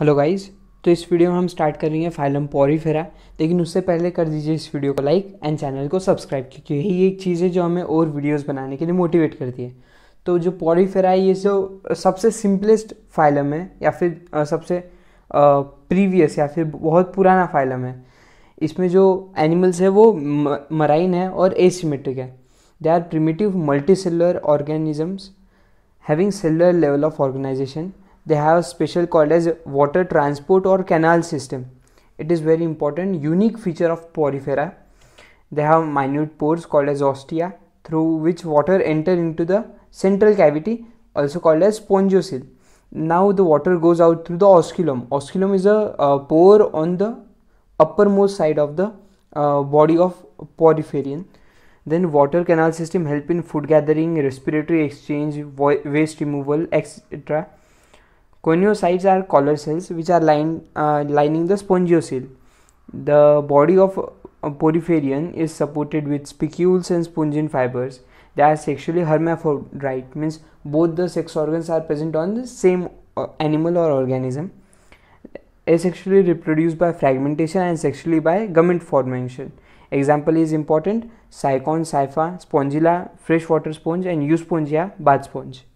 Hello guys तो इस video में हम स्टार्ट करेंगे फाइलम फेरा लेकिन उससे पहले कर दीजिए इस वीडियो को लाइक एंड चैनल को सब्सक्राइब क्योंकि यही एक चीज़ है जो हमें और वीडियोस बनाने के लिए मोटिवेट करती है तो जो पॉरीफेरा है ये जो सबसे सिंपलेस्ट फाइलम है या फिर सबसे प्रीवियस या फिर बहुत पुराना फाइलम है इसमें जो एनिमल्स है वो मराइन है और एसीमेट्रिक है they are primitive multi cellular organisms having cellular level of organisation they have special called as water transport or canal system it is very important unique feature of porifera they have minute pores called as ostia through which water enter into the central cavity also called as spongiosil now the water goes out through the osculum osculum is a uh, pore on the uppermost side of the uh, body of poriferian then water canal system help in food gathering respiratory exchange waste removal etc Coniocytes are collar cells which are uh, lining the spongiocele. The body of a poriferian is supported with spicules and spongin fibers. They are sexually hermaphrodite, means both the sex organs are present on the same uh, animal or organism. Asexually reproduced by fragmentation and sexually by gamete formation. Example is important: cycon, cypha, spongilla, freshwater sponge, and euspongia, bath sponge.